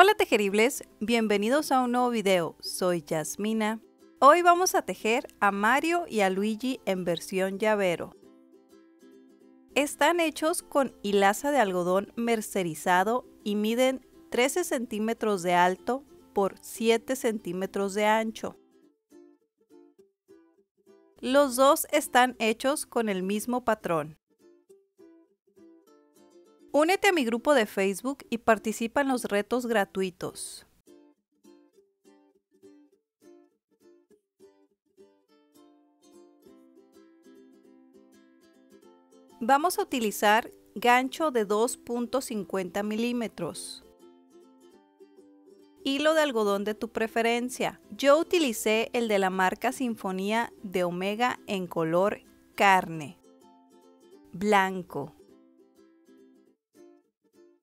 Hola tejeribles, bienvenidos a un nuevo video, soy Yasmina. Hoy vamos a tejer a Mario y a Luigi en versión llavero. Están hechos con hilaza de algodón mercerizado y miden 13 centímetros de alto por 7 centímetros de ancho. Los dos están hechos con el mismo patrón. Únete a mi grupo de Facebook y participa en los retos gratuitos. Vamos a utilizar gancho de 2.50 milímetros. Hilo de algodón de tu preferencia. Yo utilicé el de la marca Sinfonía de Omega en color carne. Blanco.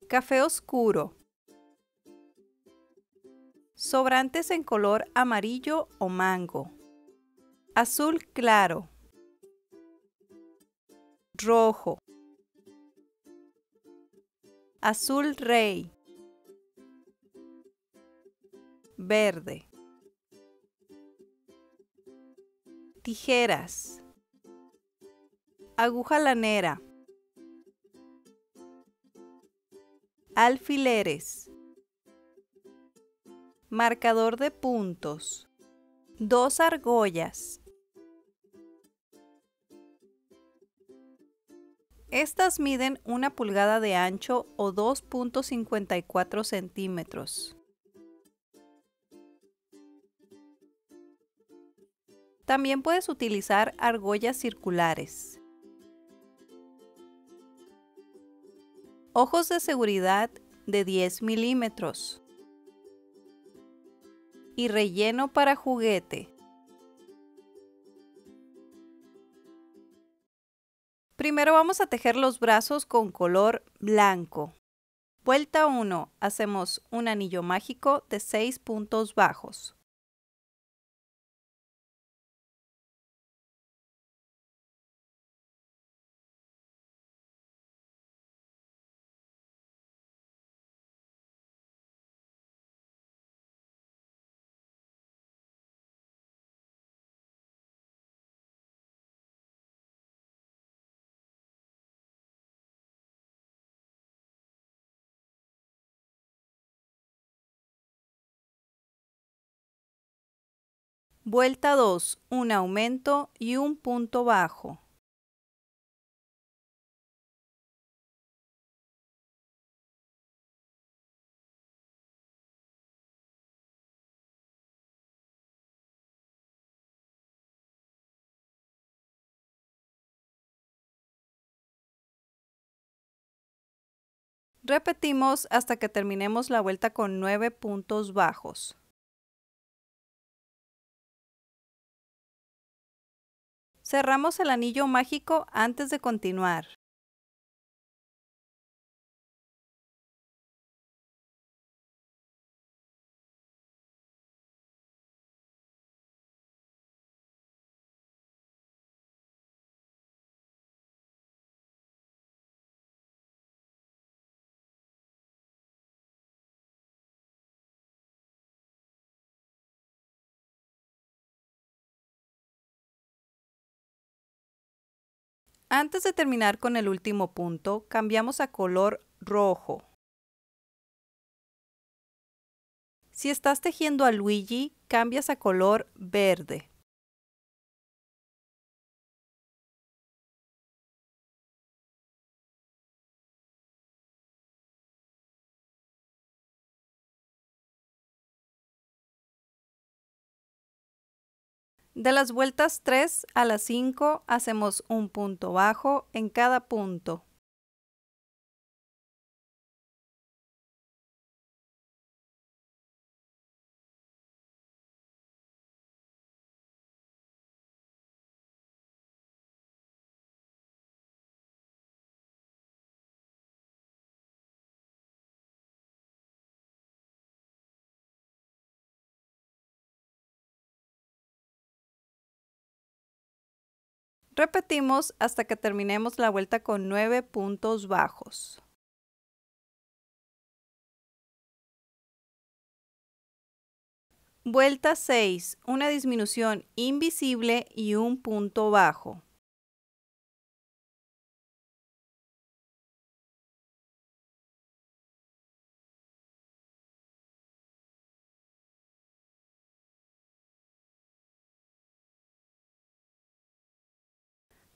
Café oscuro. Sobrantes en color amarillo o mango. Azul claro. Rojo. Azul rey. Verde. Tijeras. Aguja lanera. alfileres, marcador de puntos, dos argollas. Estas miden una pulgada de ancho o 2.54 centímetros. También puedes utilizar argollas circulares. Ojos de seguridad de 10 milímetros. Y relleno para juguete. Primero vamos a tejer los brazos con color blanco. Vuelta 1. Hacemos un anillo mágico de 6 puntos bajos. Vuelta 2, un aumento y un punto bajo. Repetimos hasta que terminemos la vuelta con 9 puntos bajos. Cerramos el anillo mágico antes de continuar. Antes de terminar con el último punto, cambiamos a color rojo. Si estás tejiendo a Luigi, cambias a color verde. De las vueltas 3 a las 5 hacemos un punto bajo en cada punto. Repetimos hasta que terminemos la vuelta con 9 puntos bajos. Vuelta 6, una disminución invisible y un punto bajo.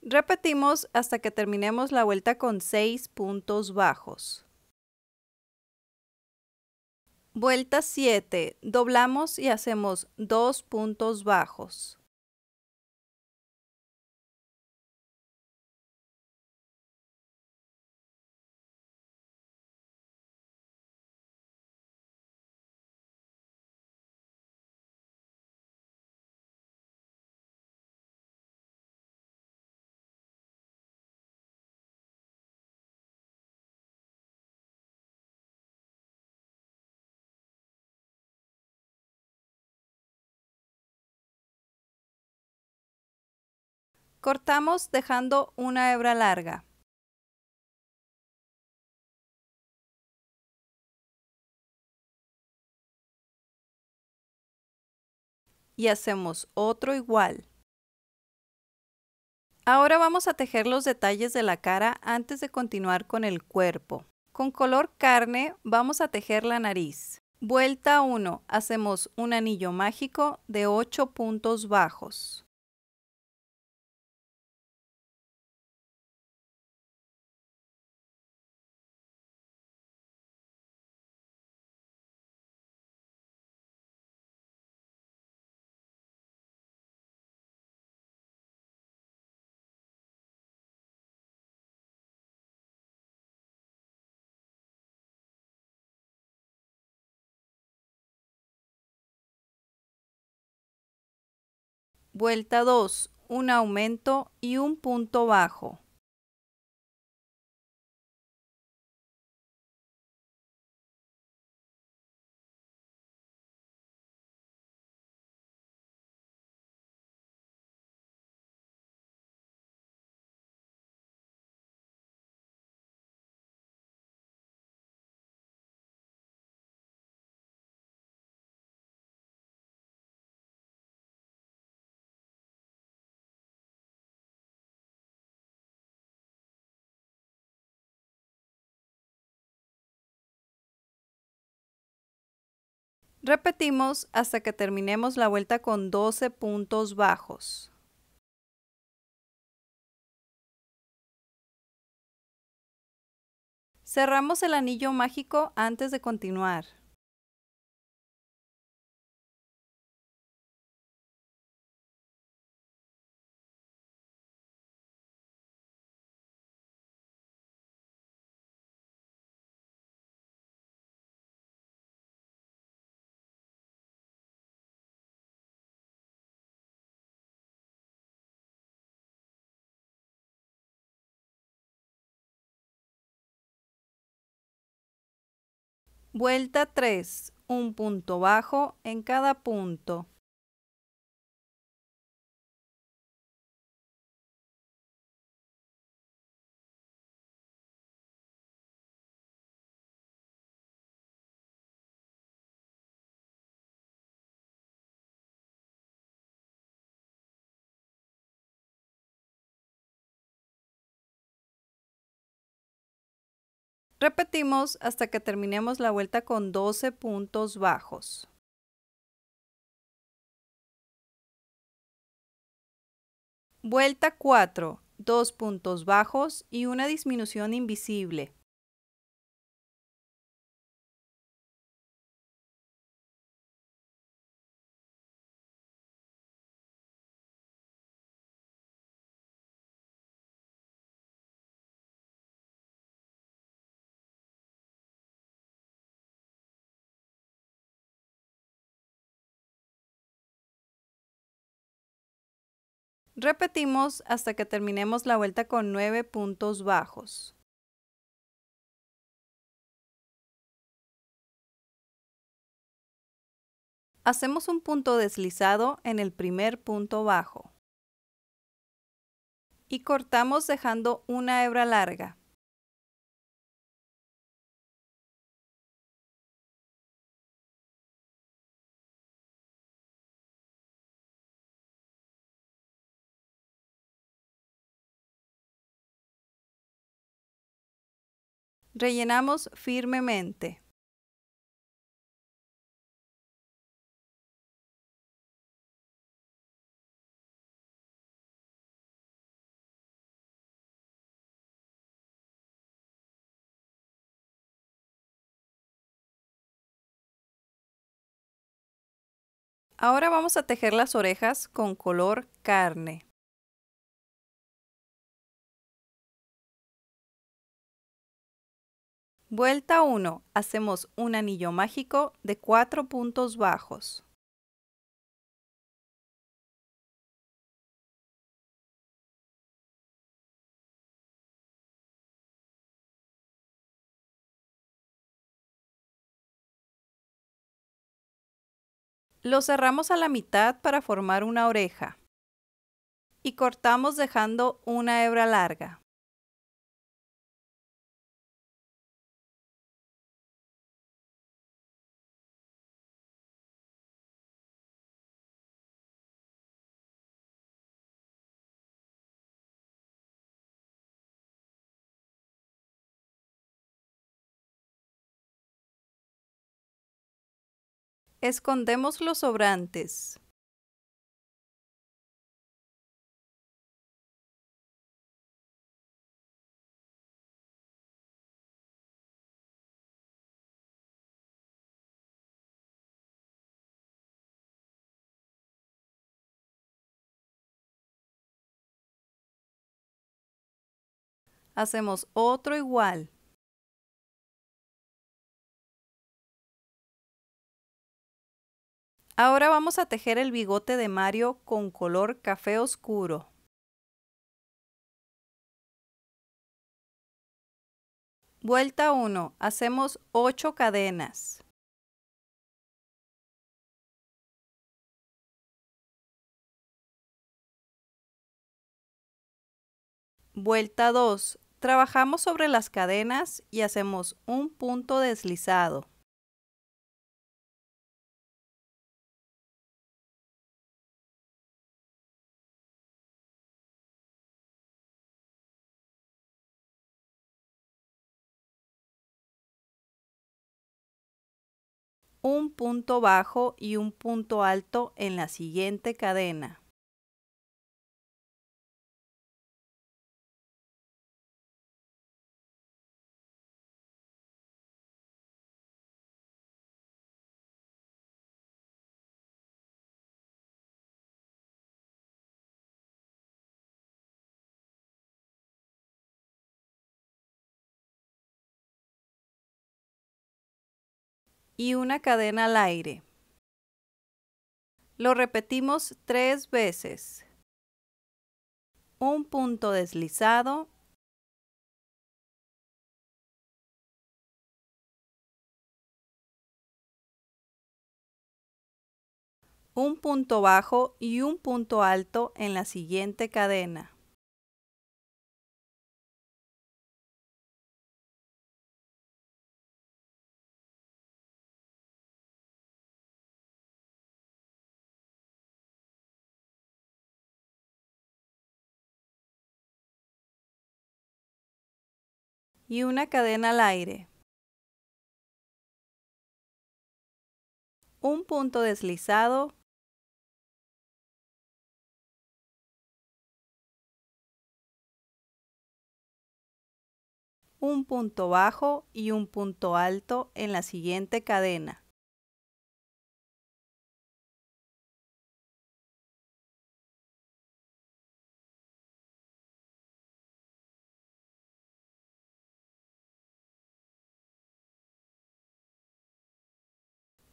Repetimos hasta que terminemos la vuelta con 6 puntos bajos. Vuelta 7. Doblamos y hacemos 2 puntos bajos. Cortamos dejando una hebra larga. Y hacemos otro igual. Ahora vamos a tejer los detalles de la cara antes de continuar con el cuerpo. Con color carne vamos a tejer la nariz. Vuelta 1. Hacemos un anillo mágico de 8 puntos bajos. vuelta 2, un aumento y un punto bajo. Repetimos hasta que terminemos la vuelta con 12 puntos bajos. Cerramos el anillo mágico antes de continuar. Vuelta 3, un punto bajo en cada punto. Repetimos hasta que terminemos la vuelta con 12 puntos bajos. Vuelta 4, 2 puntos bajos y una disminución invisible. Repetimos hasta que terminemos la vuelta con 9 puntos bajos. Hacemos un punto deslizado en el primer punto bajo y cortamos dejando una hebra larga. Rellenamos firmemente. Ahora vamos a tejer las orejas con color carne. Vuelta 1. Hacemos un anillo mágico de 4 puntos bajos. Lo cerramos a la mitad para formar una oreja y cortamos dejando una hebra larga. Escondemos los sobrantes. Hacemos otro igual. Ahora vamos a tejer el bigote de Mario con color café oscuro. Vuelta 1. Hacemos 8 cadenas. Vuelta 2. Trabajamos sobre las cadenas y hacemos un punto deslizado. un punto bajo y un punto alto en la siguiente cadena. y una cadena al aire. Lo repetimos tres veces. Un punto deslizado. Un punto bajo y un punto alto en la siguiente cadena. y una cadena al aire. Un punto deslizado. Un punto bajo y un punto alto en la siguiente cadena.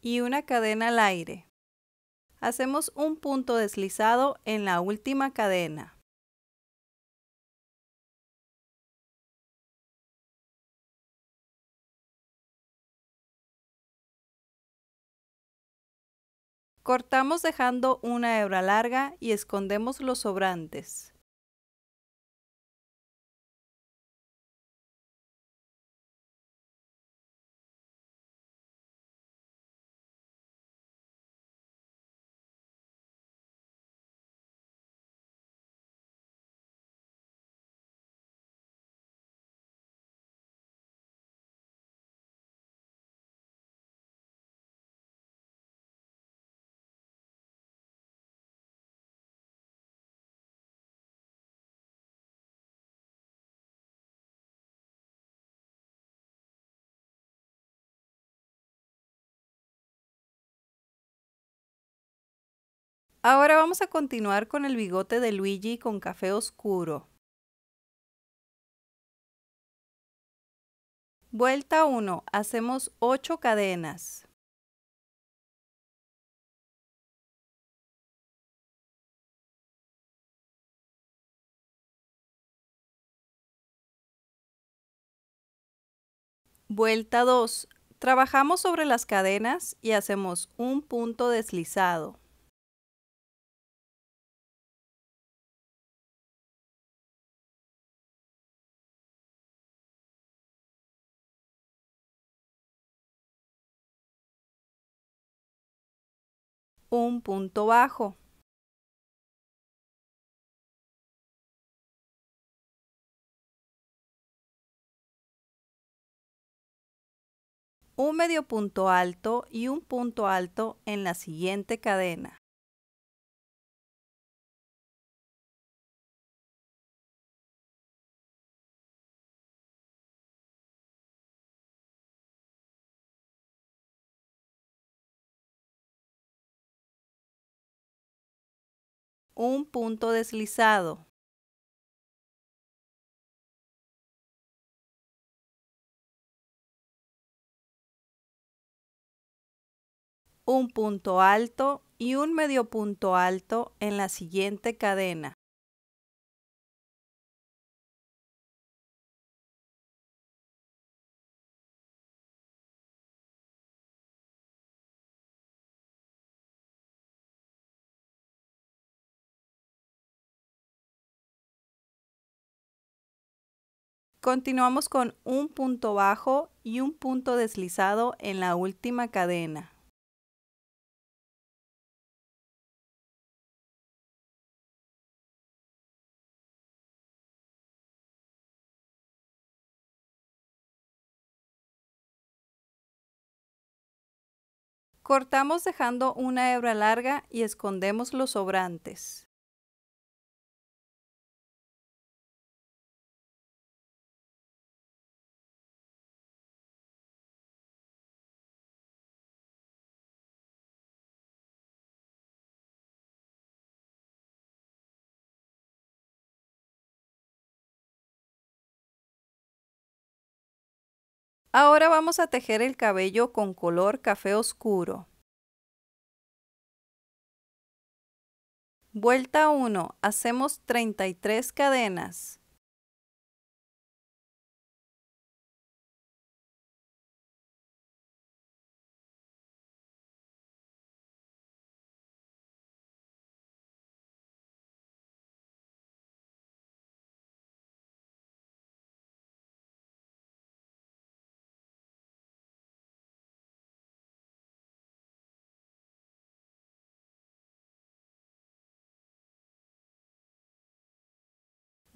y una cadena al aire. Hacemos un punto deslizado en la última cadena. Cortamos dejando una hebra larga y escondemos los sobrantes. Ahora vamos a continuar con el bigote de Luigi con café oscuro. Vuelta 1. Hacemos 8 cadenas. Vuelta 2. Trabajamos sobre las cadenas y hacemos un punto deslizado. un punto bajo. Un medio punto alto y un punto alto en la siguiente cadena. un punto deslizado. un punto alto y un medio punto alto en la siguiente cadena. Continuamos con un punto bajo y un punto deslizado en la última cadena. Cortamos dejando una hebra larga y escondemos los sobrantes. Ahora vamos a tejer el cabello con color café oscuro. Vuelta 1. Hacemos 33 cadenas.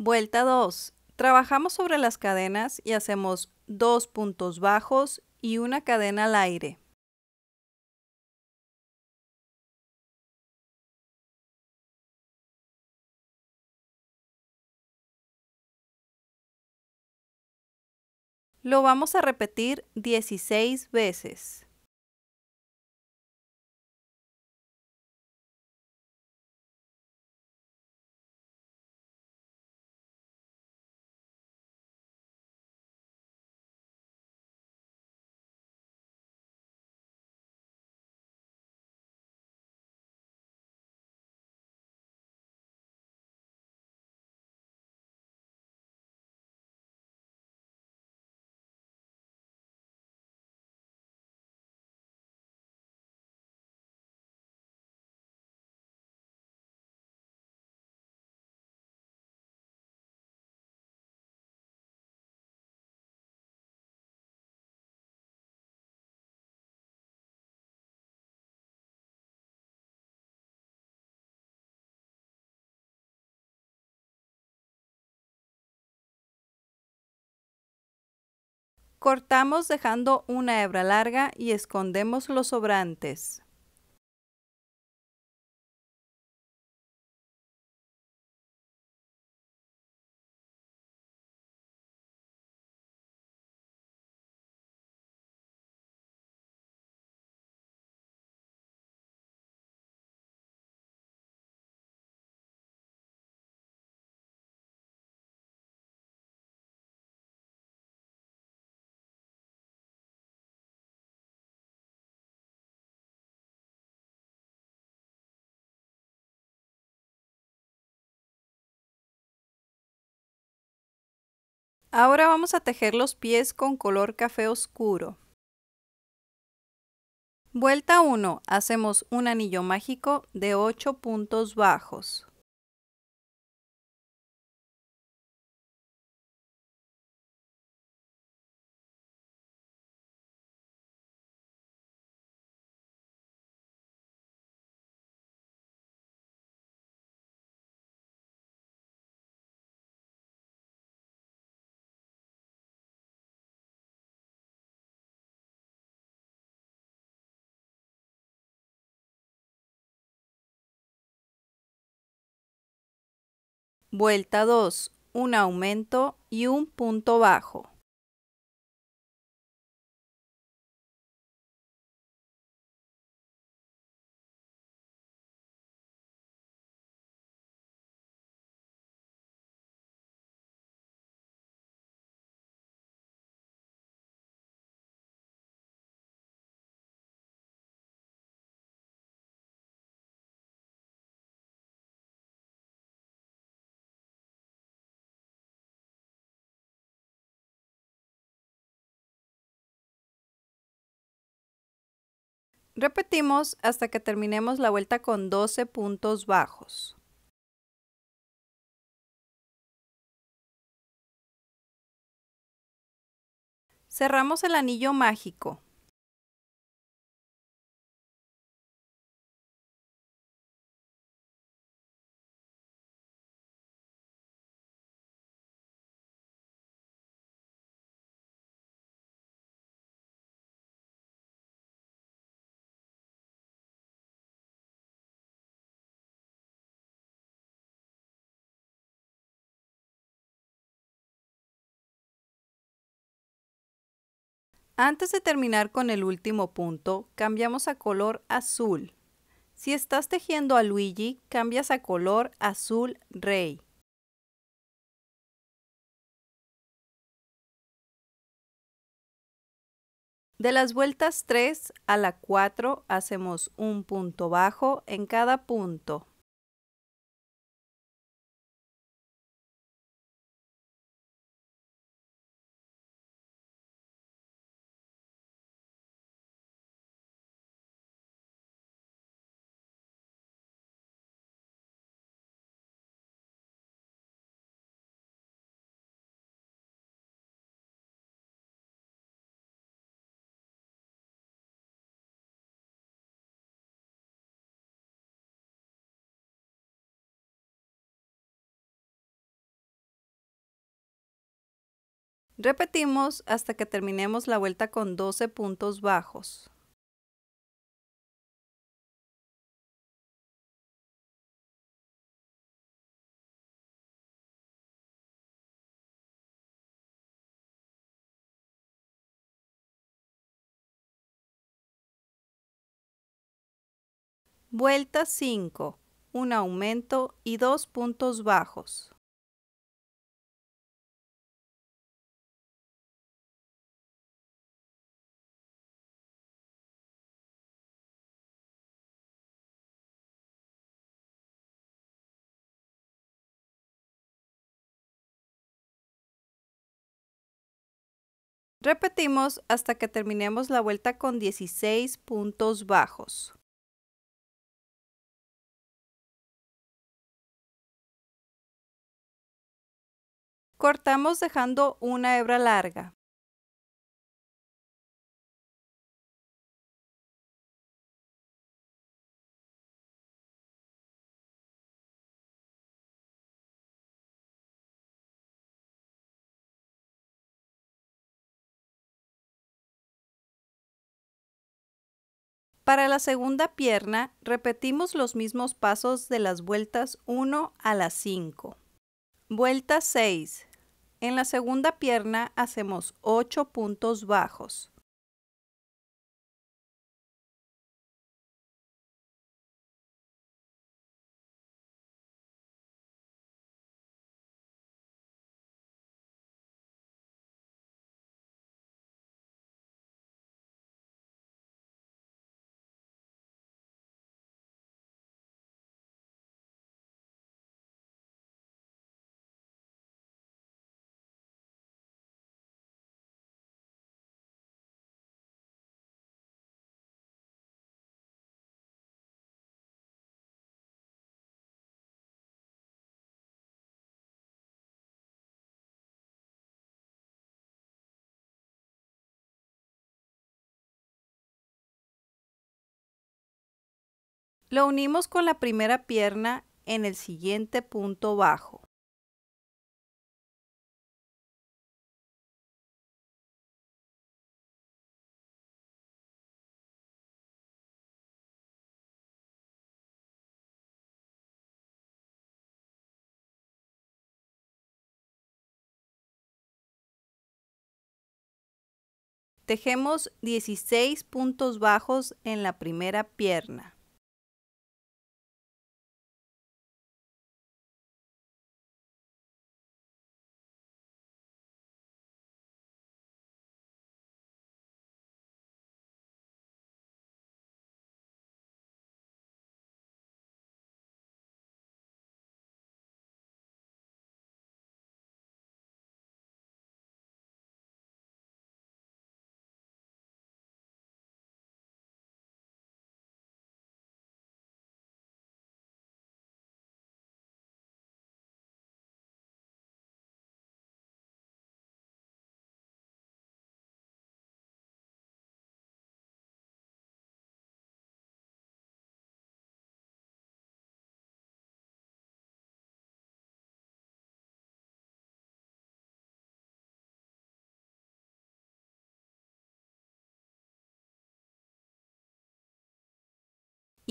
Vuelta 2. Trabajamos sobre las cadenas y hacemos dos puntos bajos y una cadena al aire. Lo vamos a repetir 16 veces. Cortamos dejando una hebra larga y escondemos los sobrantes. Ahora vamos a tejer los pies con color café oscuro. Vuelta 1. Hacemos un anillo mágico de 8 puntos bajos. Vuelta 2, un aumento y un punto bajo. Repetimos hasta que terminemos la vuelta con 12 puntos bajos. Cerramos el anillo mágico. Antes de terminar con el último punto, cambiamos a color azul. Si estás tejiendo a Luigi, cambias a color azul rey. De las vueltas 3 a la 4 hacemos un punto bajo en cada punto. Repetimos hasta que terminemos la vuelta con 12 puntos bajos. Vuelta 5. Un aumento y dos puntos bajos. Repetimos hasta que terminemos la vuelta con 16 puntos bajos. Cortamos dejando una hebra larga. Para la segunda pierna, repetimos los mismos pasos de las vueltas 1 a las 5. Vuelta 6. En la segunda pierna hacemos 8 puntos bajos. Lo unimos con la primera pierna en el siguiente punto bajo. Tejemos 16 puntos bajos en la primera pierna.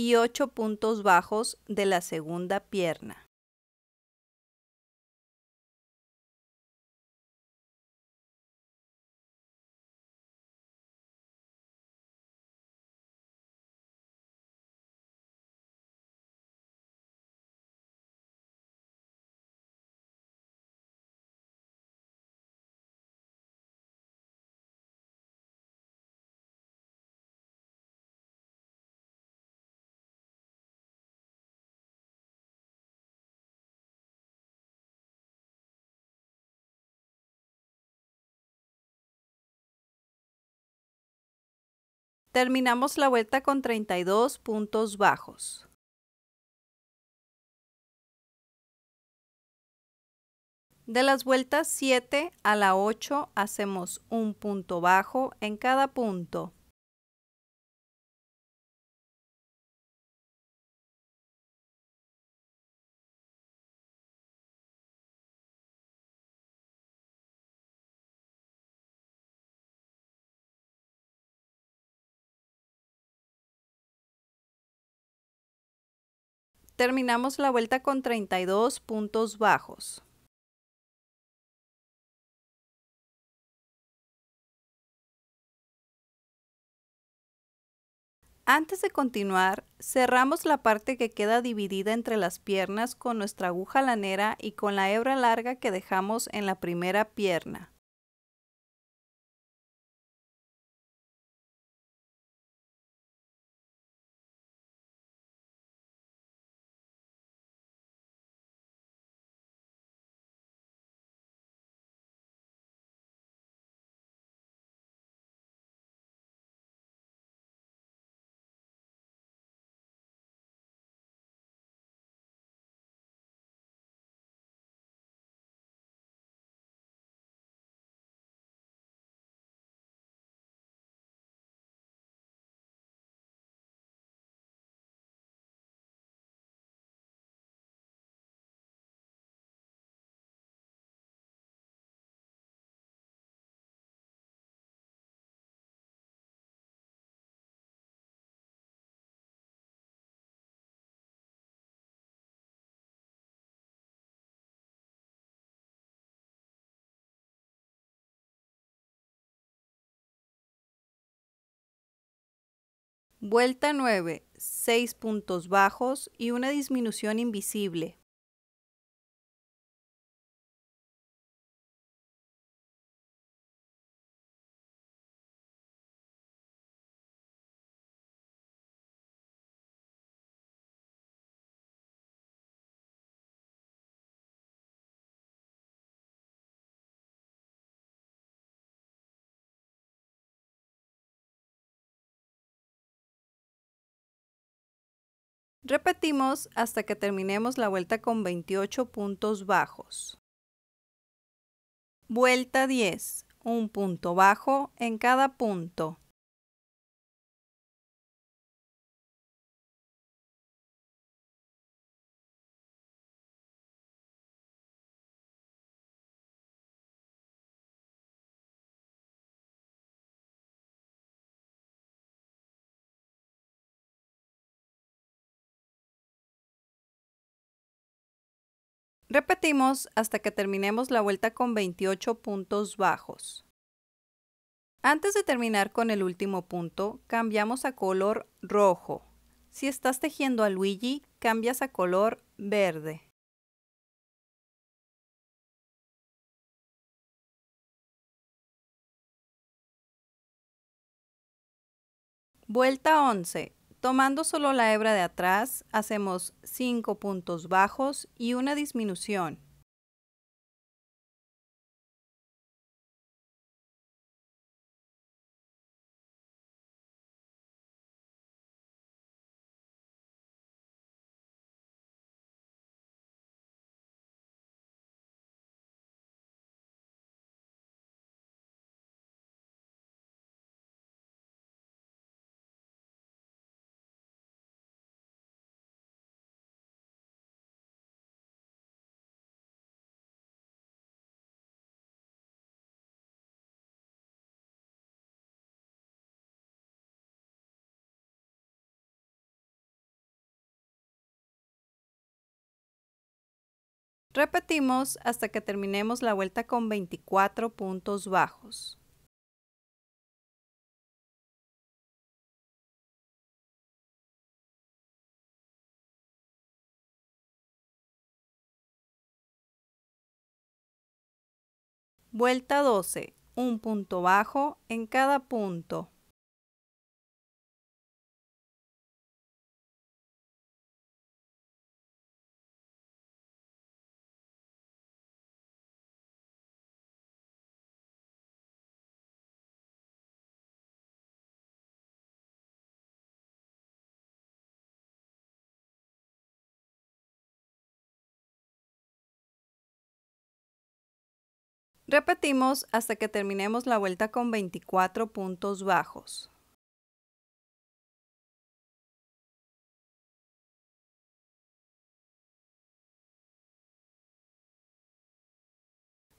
y ocho puntos bajos de la segunda pierna. Terminamos la vuelta con 32 puntos bajos. De las vueltas 7 a la 8 hacemos un punto bajo en cada punto. terminamos la vuelta con 32 puntos bajos. Antes de continuar, cerramos la parte que queda dividida entre las piernas con nuestra aguja lanera y con la hebra larga que dejamos en la primera pierna. Vuelta 9, 6 puntos bajos y una disminución invisible, Repetimos hasta que terminemos la vuelta con 28 puntos bajos. Vuelta 10. Un punto bajo en cada punto. Repetimos hasta que terminemos la vuelta con 28 puntos bajos. Antes de terminar con el último punto, cambiamos a color rojo. Si estás tejiendo a Luigi, cambias a color verde. Vuelta 11. Tomando solo la hebra de atrás, hacemos 5 puntos bajos y una disminución. Repetimos hasta que terminemos la vuelta con 24 puntos bajos. Vuelta 12, un punto bajo en cada punto. Repetimos hasta que terminemos la vuelta con 24 puntos bajos.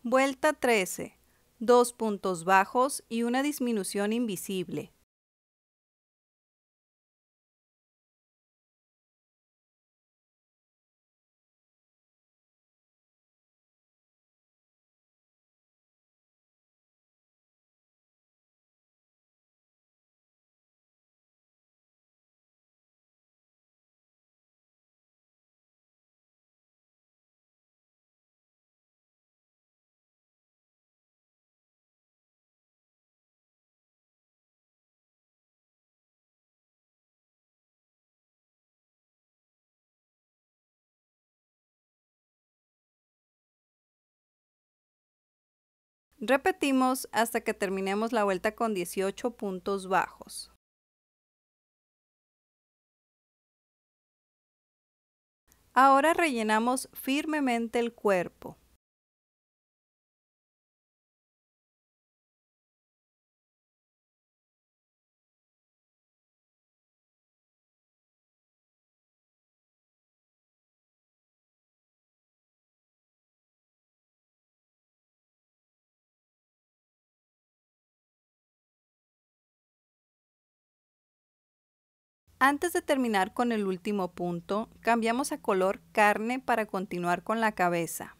Vuelta 13. Dos puntos bajos y una disminución invisible. Repetimos hasta que terminemos la vuelta con 18 puntos bajos. Ahora rellenamos firmemente el cuerpo. Antes de terminar con el último punto, cambiamos a color carne para continuar con la cabeza.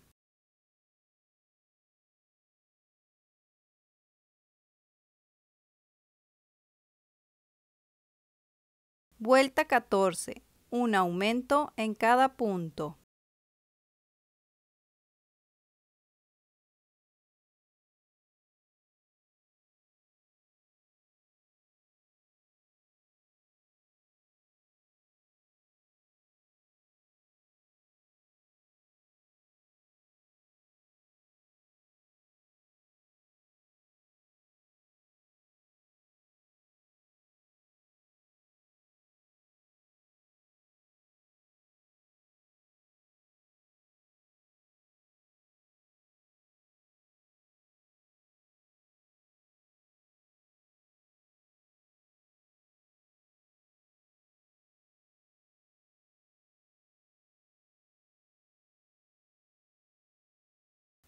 Vuelta 14. Un aumento en cada punto.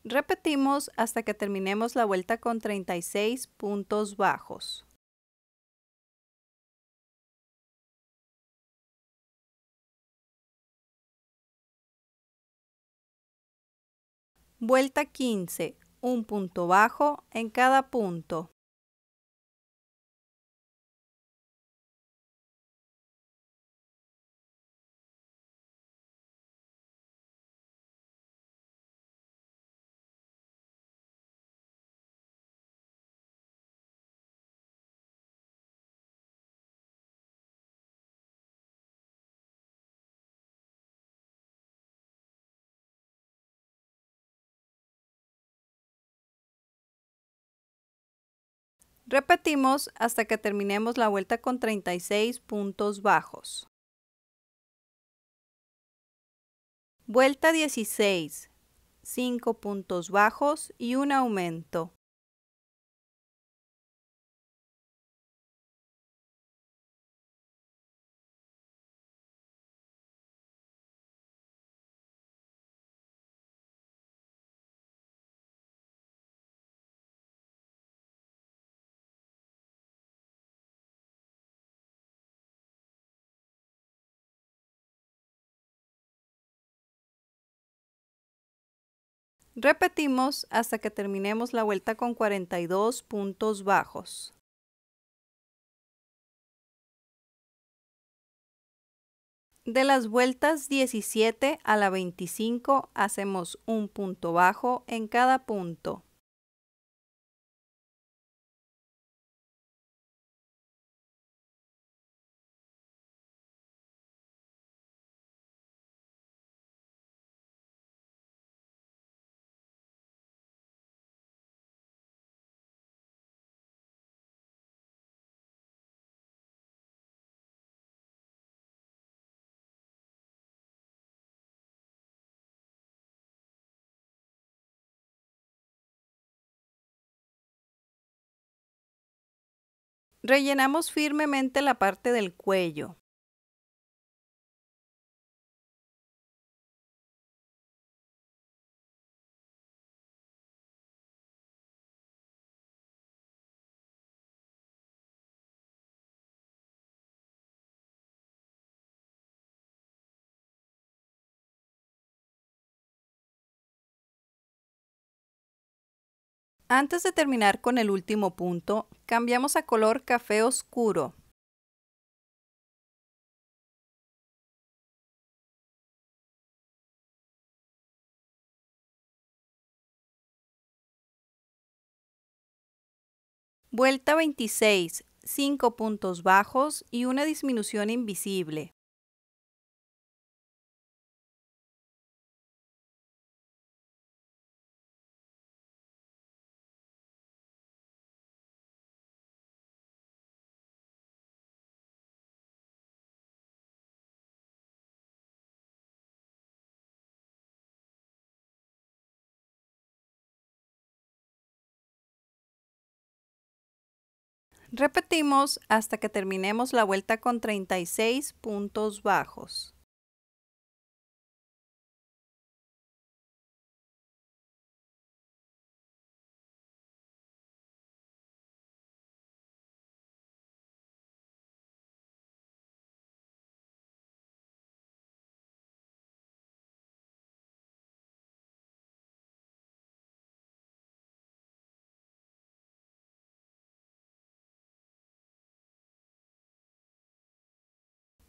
Repetimos hasta que terminemos la vuelta con 36 puntos bajos. Vuelta 15, un punto bajo en cada punto. Repetimos hasta que terminemos la vuelta con 36 puntos bajos. Vuelta 16, 5 puntos bajos y un aumento. Repetimos hasta que terminemos la vuelta con 42 puntos bajos. De las vueltas 17 a la 25 hacemos un punto bajo en cada punto. Rellenamos firmemente la parte del cuello. Antes de terminar con el último punto, cambiamos a color café oscuro. Vuelta 26, 5 puntos bajos y una disminución invisible. Repetimos hasta que terminemos la vuelta con 36 puntos bajos.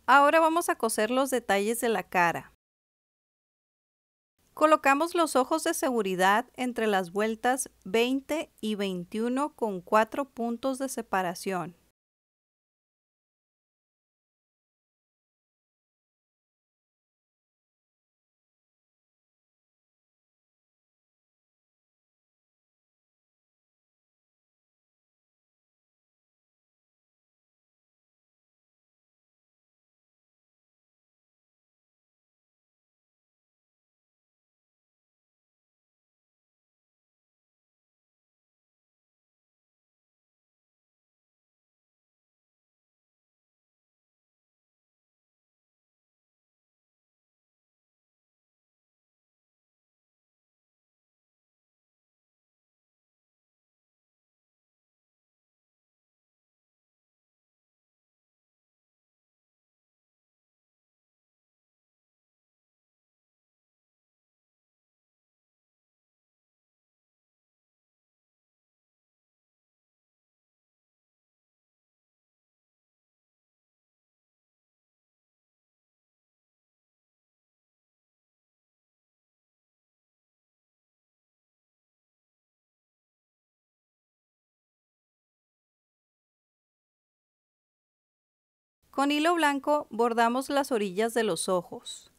Ahora vamos a coser los detalles de la cara. Colocamos los ojos de seguridad entre las vueltas 20 y 21 con 4 puntos de separación. Con hilo blanco bordamos las orillas de los ojos.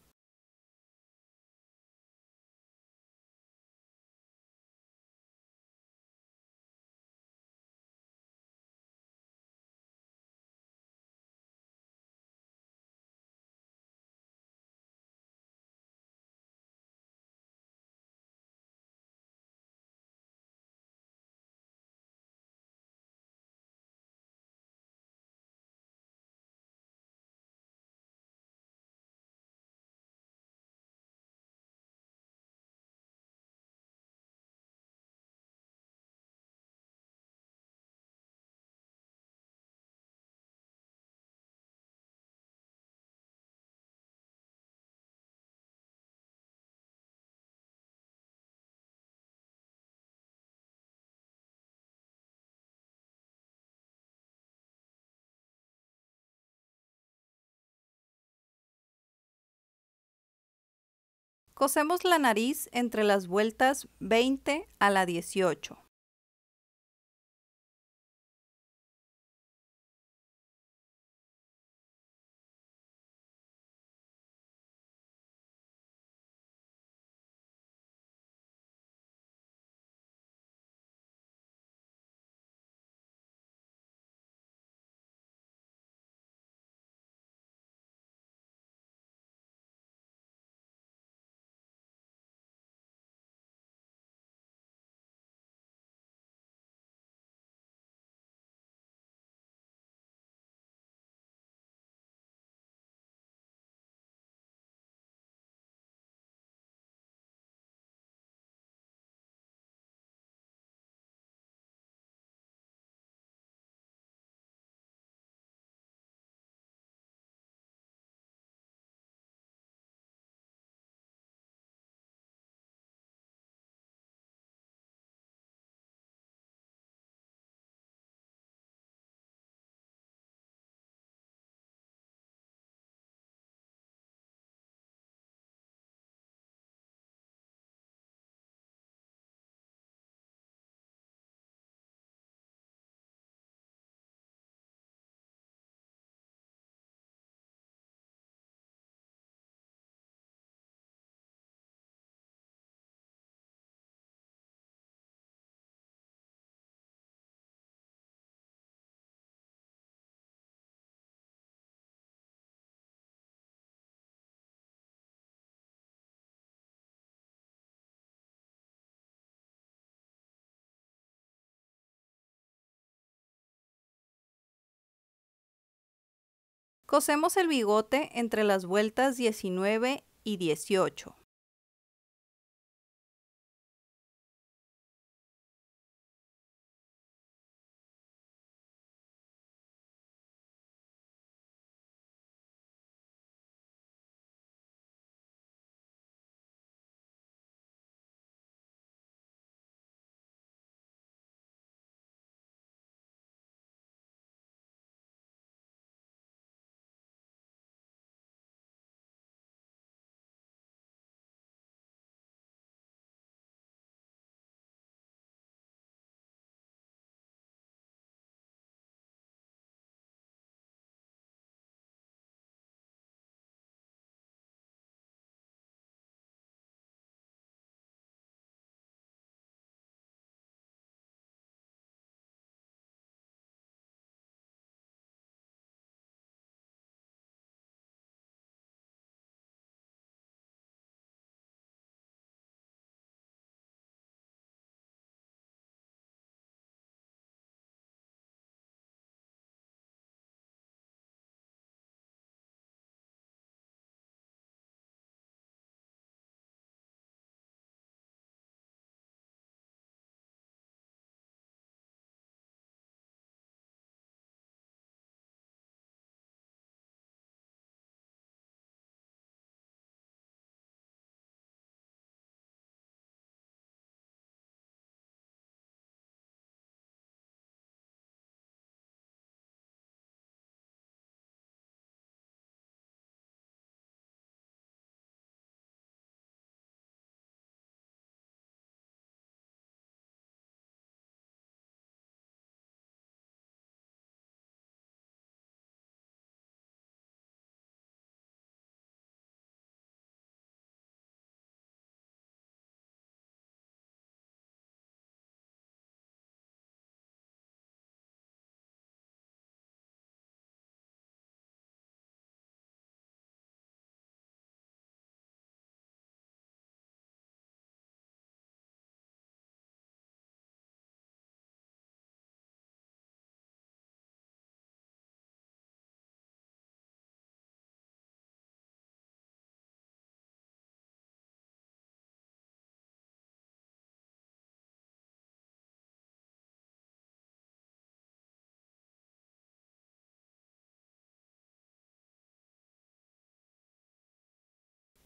Cosemos la nariz entre las vueltas 20 a la 18. Cosemos el bigote entre las vueltas 19 y 18.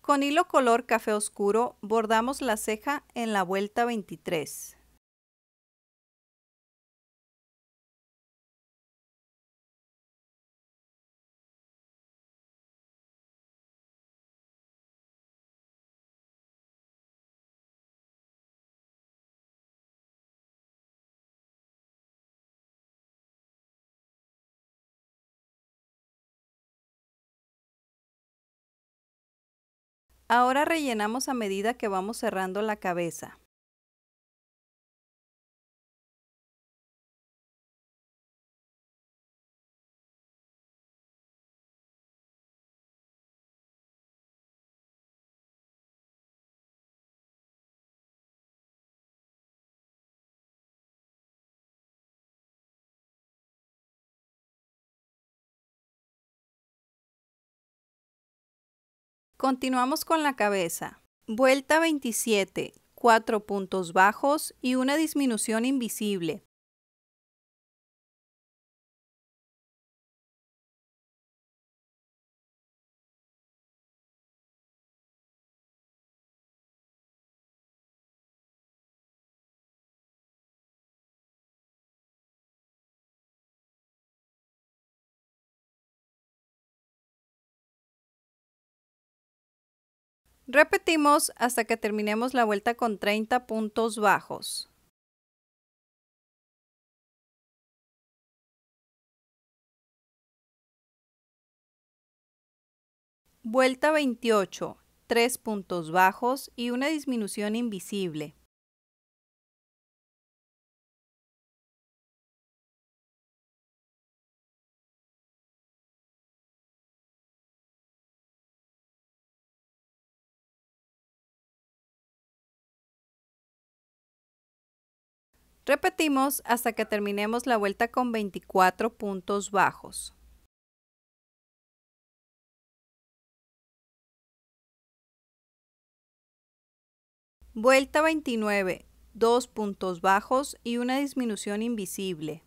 Con hilo color café oscuro bordamos la ceja en la vuelta 23. Ahora rellenamos a medida que vamos cerrando la cabeza. Continuamos con la cabeza. Vuelta 27, cuatro puntos bajos y una disminución invisible. Repetimos hasta que terminemos la vuelta con 30 puntos bajos. Vuelta 28, 3 puntos bajos y una disminución invisible. Repetimos hasta que terminemos la vuelta con 24 puntos bajos. Vuelta 29, 2 puntos bajos y una disminución invisible.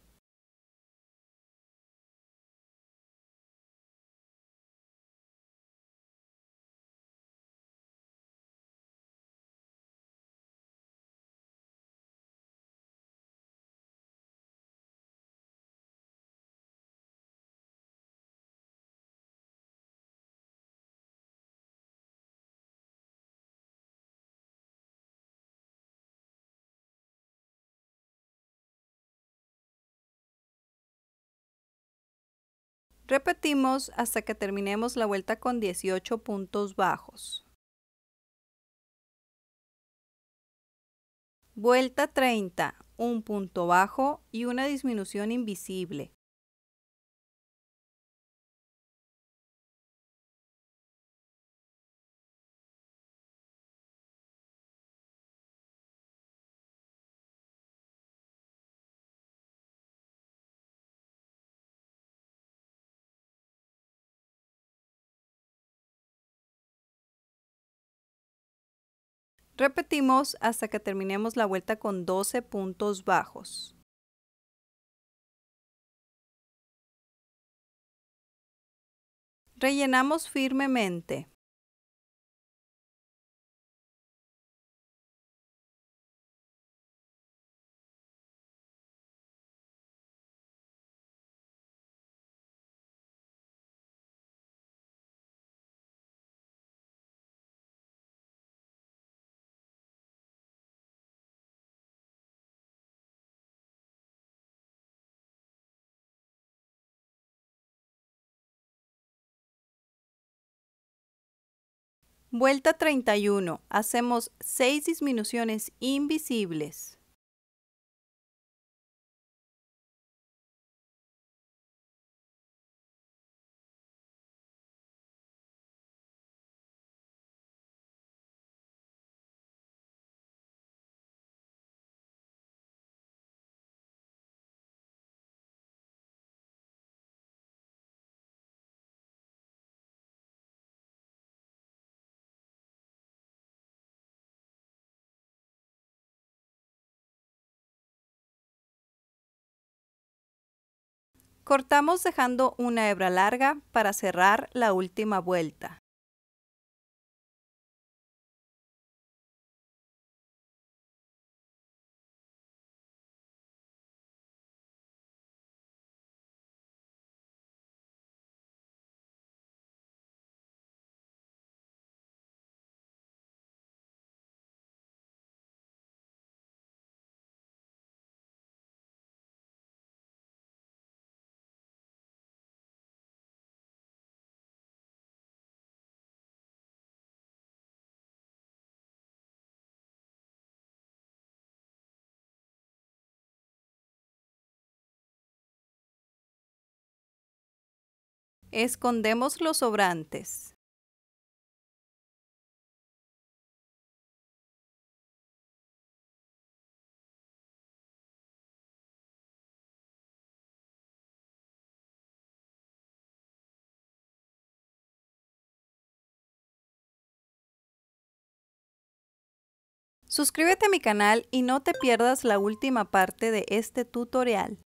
Repetimos hasta que terminemos la vuelta con 18 puntos bajos. Vuelta 30, un punto bajo y una disminución invisible. Repetimos hasta que terminemos la vuelta con 12 puntos bajos. Rellenamos firmemente. Vuelta 31. Hacemos 6 disminuciones invisibles. Cortamos dejando una hebra larga para cerrar la última vuelta. escondemos los sobrantes. Suscríbete a mi canal y no te pierdas la última parte de este tutorial.